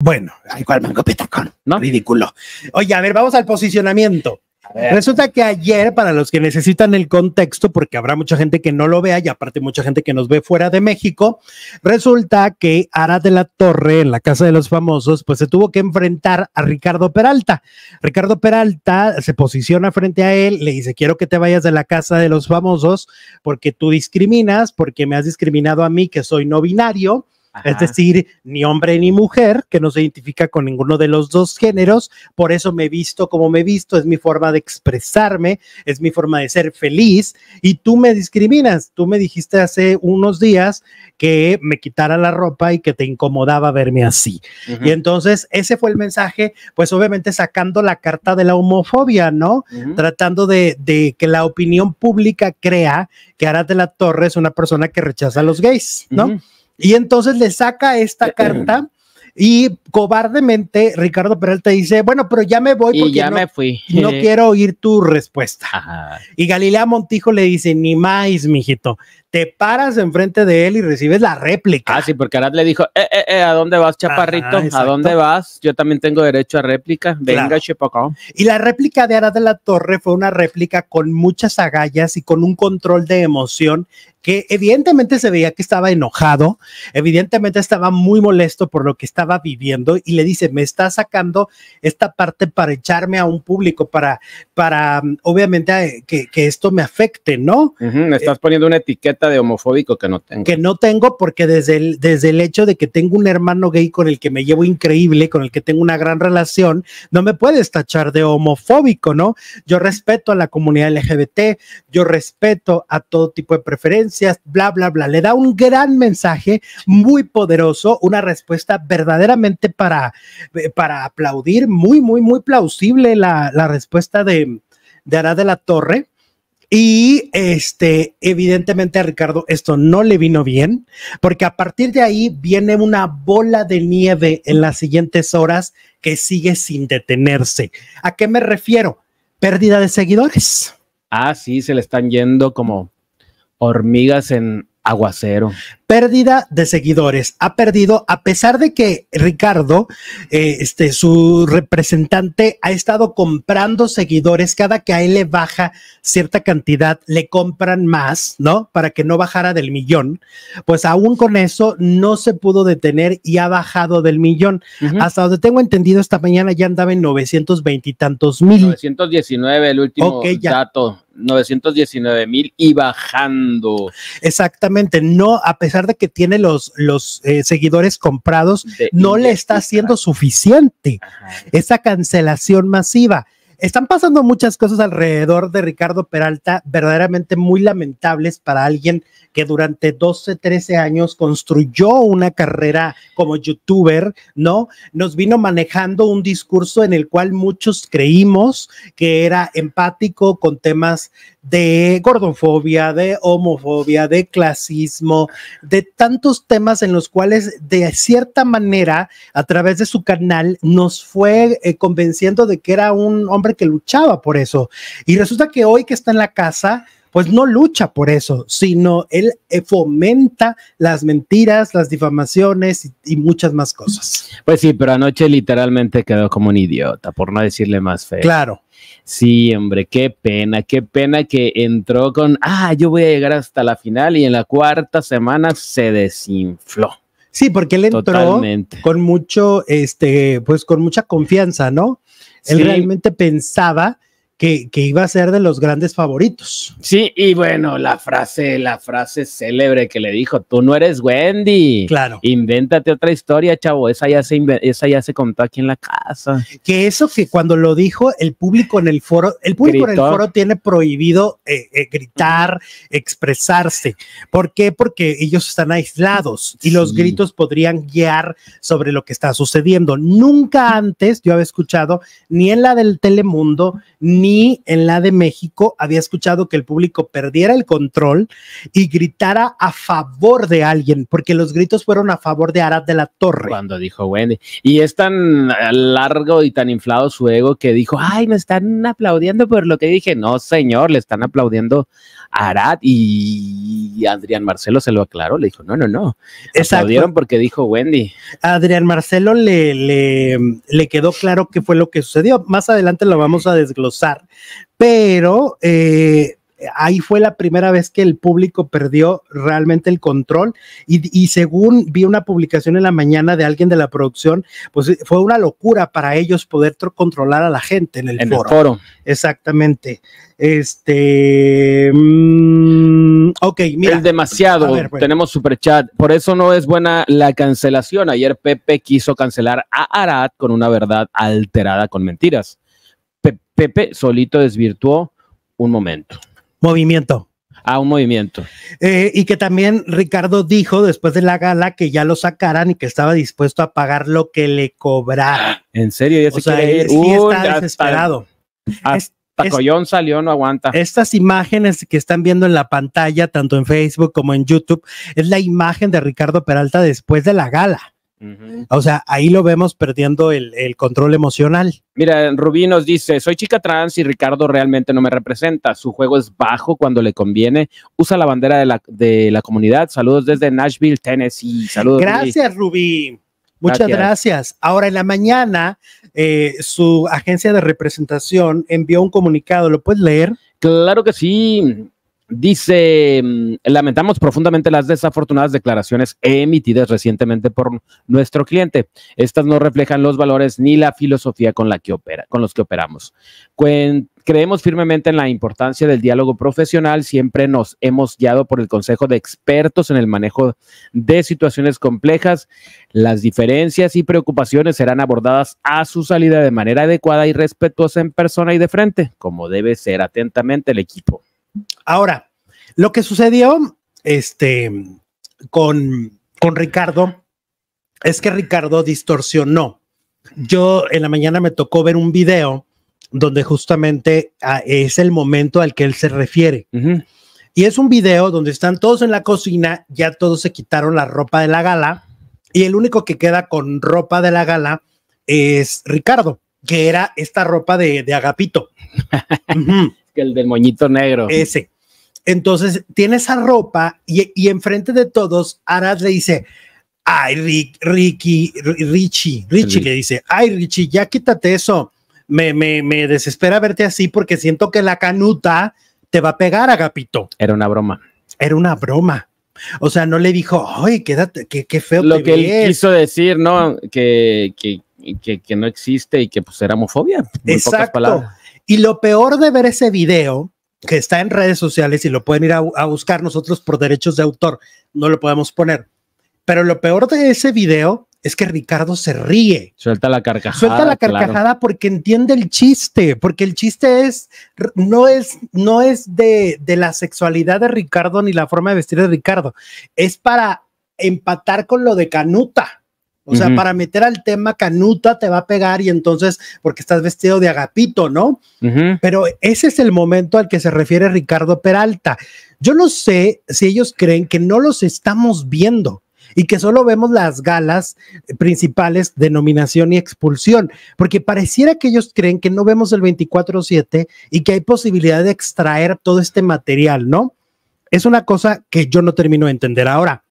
Bueno, igual mango petacón, ¿no? Ridículo. Oye, a ver, vamos al posicionamiento. Resulta que ayer, para los que necesitan el contexto, porque habrá mucha gente que no lo vea y aparte mucha gente que nos ve fuera de México, resulta que Ara de la Torre, en la Casa de los Famosos, pues se tuvo que enfrentar a Ricardo Peralta. Ricardo Peralta se posiciona frente a él, le dice, quiero que te vayas de la Casa de los Famosos porque tú discriminas, porque me has discriminado a mí que soy no binario es decir, ni hombre ni mujer, que no se identifica con ninguno de los dos géneros. Por eso me he visto como me he visto, es mi forma de expresarme, es mi forma de ser feliz. Y tú me discriminas. Tú me dijiste hace unos días que me quitara la ropa y que te incomodaba verme así. Y entonces ese fue el mensaje, pues obviamente sacando la carta de la homofobia, ¿no? Tratando de, que la opinión pública crea que Arad de la Torre es una persona que rechaza a los gays, ¿no? Y entonces le saca esta eh, eh. carta. Y cobardemente Ricardo Peralta dice, bueno, pero ya me voy porque ya no, me fui. no quiero oír tu respuesta. Y Galilea Montijo le dice, ni más, mijito, te paras enfrente de él y recibes la réplica. Ah, sí, porque Arad le dijo, eh, eh, eh, ¿a dónde vas, chaparrito? ¿A dónde vas? Yo también tengo derecho a réplica. Venga, claro. Y la réplica de Arad de la Torre fue una réplica con muchas agallas y con un control de emoción que evidentemente se veía que estaba enojado, evidentemente estaba muy molesto por lo que estaba viviendo y le dice, me está sacando esta parte para echarme a un público, para, para mm, obviamente que, esto me afecte, ¿no? me estás poniendo una etiqueta de homofóbico que no tengo. Que no tengo porque desde el, desde el hecho de que tengo un hermano gay con el que me llevo increíble, con el que tengo una gran relación, no me puedes tachar de homofóbico, ¿no? Yo respeto a la comunidad LGBT, yo respeto a todo tipo de preferencias, bla, bla, bla. Le da un gran mensaje muy poderoso, una respuesta verdaderamente para, para aplaudir, muy, muy, muy plausible la, la respuesta de, de Ara de la Torre y este, evidentemente a Ricardo esto no le vino bien, porque a partir de ahí viene una bola de nieve en las siguientes horas que sigue sin detenerse. ¿A qué me refiero? Pérdida de seguidores. Ah, sí, se le están yendo como hormigas en, Aguacero. Pérdida de seguidores. Ha perdido, a pesar de que Ricardo, eh, este, su representante, ha estado comprando seguidores. Cada que a él le baja cierta cantidad, le compran más, ¿no? Para que no bajara del millón. Pues aún con eso, no se pudo detener y ha bajado del millón. Hasta donde tengo entendido, esta mañana ya andaba en 920 y tantos mil. 919, el último dato. 919 mil y bajando. Exactamente, no, a pesar de que tiene los, los eh, seguidores comprados, no le está haciendo suficiente esa cancelación masiva. Están pasando muchas cosas alrededor de Ricardo Peralta verdaderamente muy lamentables para alguien que durante 12, 13 años construyó una carrera como youtuber, ¿no? Nos vino manejando un discurso en el cual muchos creímos que era empático con temas de gordofobia, de homofobia, de clasismo, de tantos temas en los cuales de cierta manera a través de su canal nos fue eh, convenciendo de que era un hombre que luchaba por eso. Y resulta que hoy que está en la casa, pues no lucha por eso, sino él eh, fomenta las mentiras, las difamaciones y, muchas más cosas. Pues sí, pero anoche literalmente quedó como un idiota, por no decirle más fe Claro. Sí, hombre, qué pena, qué pena que entró con, ah, yo voy a llegar hasta la final y en la cuarta semana se desinfló. Sí, porque él entró con mucho, este, pues con mucha confianza, ¿no? Él realmente pensaba que, iba a ser de los grandes favoritos. Sí, y bueno, la frase, la frase célebre que le dijo, tú no eres Wendy. Claro. Invéntate otra historia, chavo, esa ya se, esa ya se contó aquí en la casa. Que eso que cuando lo dijo el público en el foro, el público en el foro tiene prohibido eh, eh, gritar, expresarse. ¿Por qué? Porque ellos están aislados y los gritos podrían guiar sobre lo que está sucediendo. Nunca antes yo había escuchado ni en la del Telemundo, ni en la de México había escuchado que el público perdiera el control y gritara a favor de alguien, porque los gritos fueron a favor de Arad de la Torre. Cuando dijo Wendy. Y es tan ah, largo y tan inflado su ego que dijo, ay, me están aplaudiendo por lo que dije. No, señor, le están aplaudiendo a Arad y Adrián Marcelo se lo aclaró, le dijo, no, no, no. Exacto. Aplaudieron porque dijo Wendy. Adrián Marcelo le, le, le quedó claro qué fue lo que sucedió. Más adelante lo vamos a desglosar pero eh, ahí fue la primera vez que el público perdió realmente el control y, según vi una publicación en la mañana de alguien de la producción, pues fue una locura para ellos poder controlar a la gente en el, foro. Exactamente. Este, mm, ok, mira. demasiado. tenemos super chat Por eso no es buena la cancelación. Ayer Pepe quiso cancelar a Arad con una verdad alterada con mentiras. Pepe solito desvirtuó un momento. Movimiento. Ah, un movimiento. Eh, y que también Ricardo dijo después de la gala que ya lo sacaran y que estaba dispuesto a pagar lo que le cobraran. En serio, ya sea, está desesperado. Hasta, salió, no aguanta. Estas imágenes que están viendo en la pantalla, tanto en Facebook como en YouTube, es la imagen de Ricardo Peralta después de la gala. O sea, ahí lo vemos perdiendo el, control emocional. Mira, Rubí nos dice, soy chica trans y Ricardo realmente no me representa. Su juego es bajo cuando le conviene. Usa la bandera de la, comunidad. Saludos desde Nashville, Tennessee. Saludos. Gracias, Rubí. Muchas gracias. Ahora, en la mañana, eh, su agencia de representación envió un comunicado. ¿Lo puedes leer? Claro que sí. Dice, mm, lamentamos profundamente las desafortunadas declaraciones emitidas recientemente por nuestro cliente. Estas no reflejan los valores ni la filosofía con la que opera, con los que operamos. creemos firmemente en la importancia del diálogo profesional. Siempre nos hemos guiado por el consejo de expertos en el manejo de situaciones complejas. Las diferencias y preocupaciones serán abordadas a su salida de manera adecuada y respetuosa en persona y de frente, como debe ser atentamente el equipo. Ahora, lo que sucedió este, con, Ricardo es que Ricardo distorsionó. Yo en la mañana me tocó ver un video donde justamente ah, es el momento al que él se refiere. Y es un video donde están todos en la cocina, ya todos se quitaron la ropa de la gala y el único que queda con ropa de la gala es Ricardo, que era esta ropa de, Agapito. que El del moñito negro. Ese. Entonces tiene esa ropa y, y enfrente de todos, Arad le dice, ay, Ricky, Richie, Richie le dice, ay, Richie, ya quítate eso. Me, me, desespera verte así porque siento que la canuta te va a pegar, Agapito. Era una broma. Era una broma. O sea, no le dijo, ay, quédate, qué, qué feo. Lo que quiso decir, ¿no? Que, que, que, no existe y que pues era homofobia. Exacto. Y lo peor de ver ese video que está en redes sociales y lo pueden ir a, buscar nosotros por derechos de autor, no lo podemos poner. Pero lo peor de ese video es que Ricardo se ríe. Suelta la carcajada. Suelta la carcajada porque entiende el chiste, porque el chiste es, no es, no es de la sexualidad de Ricardo ni la forma de vestir de Ricardo, es para empatar con lo de Canuta. O sea, para meter al tema canuta te va a pegar y entonces, porque estás vestido de agapito, ¿no? Pero ese es el momento al que se refiere Ricardo Peralta. Yo no sé si ellos creen que no los estamos viendo y que solo vemos las galas principales de nominación y expulsión, porque pareciera que ellos creen que no vemos el 24-7 y que hay posibilidad de extraer todo este material, ¿no? Es una cosa que yo no termino de entender ahora.